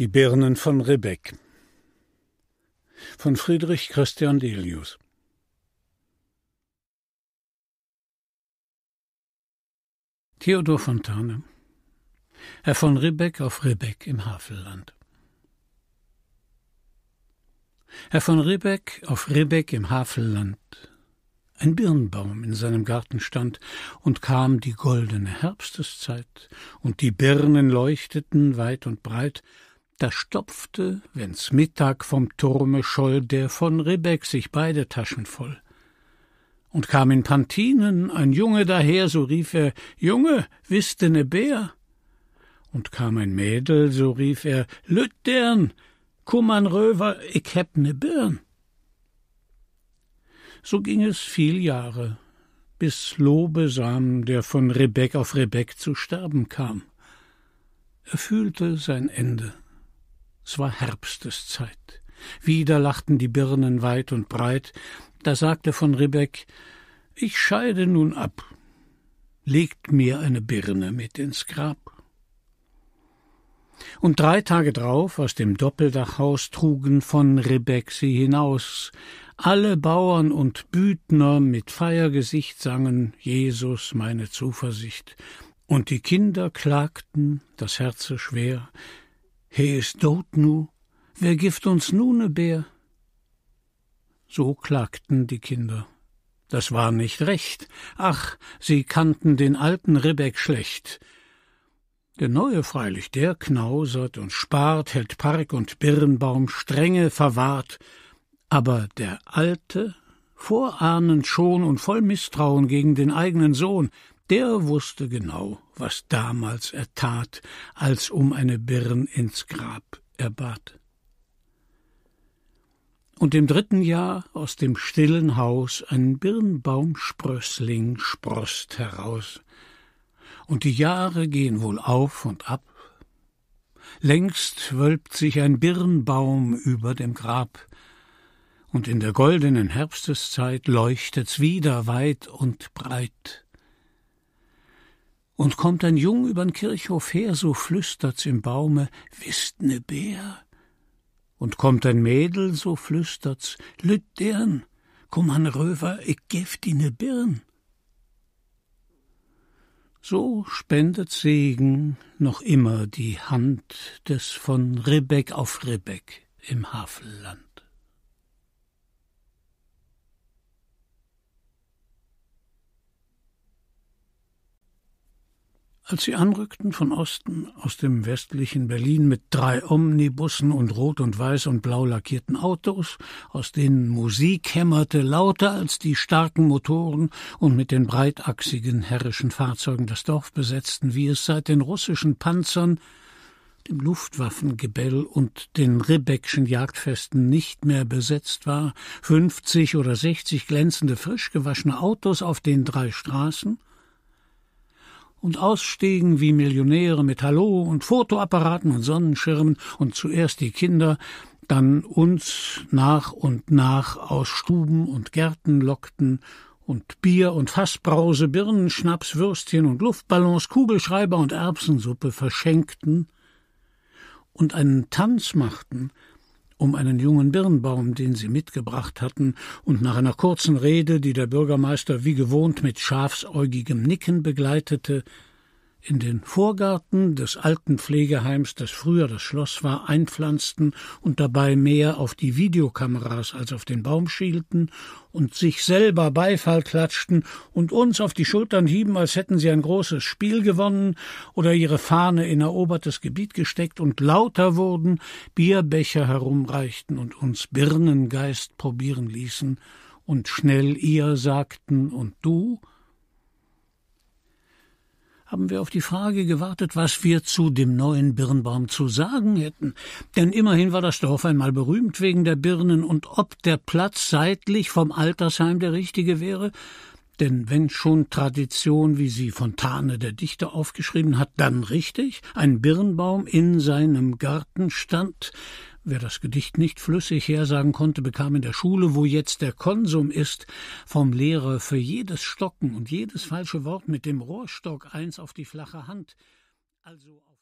Die Birnen von Ribbeck von Friedrich Christian Delius Theodor Fontane Herr von Ribbeck auf Ribbeck im Havelland Herr von Ribbeck auf Ribbeck im Havelland ein Birnbaum in seinem Garten stand, und kam die goldene Herbsteszeit, und die Birnen leuchteten weit und breit, da stopfte, wenn's Mittag vom Turme scholl, der von Rebeck sich beide Taschen voll. Und kam in Pantinen ein Junge daher, so rief er, Junge, wiste ne Bär? Und kam ein Mädel, so rief er, Lüttern, kummern Röver, ich heb ne Birn. So ging es viel Jahre, bis Lobesam, der von Rebeck auf Rebeck zu sterben kam. Er fühlte sein Ende es war Herbsteszeit. Wieder lachten die Birnen weit und breit. Da sagte von Ribbeck, ich scheide nun ab. Legt mir eine Birne mit ins Grab. Und drei Tage drauf aus dem Doppeldachhaus trugen von Ribbeck sie hinaus. Alle Bauern und Büdner mit Feiergesicht sangen Jesus meine Zuversicht. Und die Kinder klagten, das Herze schwer, He is dood nu, wer gift uns nun ne Bär? So klagten die Kinder. Das war nicht recht. Ach, sie kannten den alten Ribbeck schlecht. Der neue freilich, der knausert und spart, hält Park und Birnbaum strenge verwahrt. Aber der alte, vorahnend schon und voll Misstrauen gegen den eigenen Sohn, der wusste genau, was damals er tat, als um eine Birn ins Grab er bat. Und im dritten Jahr aus dem stillen Haus ein Birnbaumsprössling sproßt heraus. Und die Jahre gehen wohl auf und ab. Längst wölbt sich ein Birnbaum über dem Grab, und in der goldenen Herbsteszeit leuchtet's wieder weit und breit und kommt ein Jung übern Kirchhof her, so flüstert's im Baume, wisst ne Bär. Und kommt ein Mädel, so flüstert's, lüt dern, komm an Röver, ich gef di ne Birn. So spendet Segen noch immer die Hand des von Ribbeck auf Ribbeck im Havelland. Als sie anrückten von Osten aus dem westlichen Berlin mit drei Omnibussen und rot und weiß und blau lackierten Autos, aus denen Musik hämmerte, lauter als die starken Motoren und mit den breitachsigen herrischen Fahrzeugen das Dorf besetzten, wie es seit den russischen Panzern, dem Luftwaffengebell und den Ribbeckschen Jagdfesten nicht mehr besetzt war, fünfzig oder sechzig glänzende frisch gewaschene Autos auf den drei Straßen, und ausstiegen wie Millionäre mit Hallo und Fotoapparaten und Sonnenschirmen und zuerst die Kinder, dann uns nach und nach aus Stuben und Gärten lockten und Bier und Fassbrause, Birnenschnaps, Würstchen und Luftballons, Kugelschreiber und Erbsensuppe verschenkten und einen Tanz machten, um einen jungen Birnbaum, den sie mitgebracht hatten, und nach einer kurzen Rede, die der Bürgermeister wie gewohnt mit schafsäugigem Nicken begleitete, in den Vorgarten des alten Pflegeheims, das früher das Schloss war, einpflanzten und dabei mehr auf die Videokameras als auf den Baum schielten und sich selber Beifall klatschten und uns auf die Schultern hieben, als hätten sie ein großes Spiel gewonnen oder ihre Fahne in erobertes Gebiet gesteckt und lauter wurden, Bierbecher herumreichten und uns Birnengeist probieren ließen und schnell ihr sagten und du haben wir auf die Frage gewartet, was wir zu dem neuen Birnbaum zu sagen hätten. Denn immerhin war das Dorf einmal berühmt wegen der Birnen und ob der Platz seitlich vom Altersheim der richtige wäre, denn wenn schon Tradition, wie sie Fontane der Dichter aufgeschrieben hat, dann richtig, ein Birnbaum in seinem Garten stand, Wer das Gedicht nicht flüssig hersagen konnte, bekam in der Schule, wo jetzt der Konsum ist, vom Lehrer für jedes Stocken und jedes falsche Wort mit dem Rohrstock eins auf die flache Hand, also auf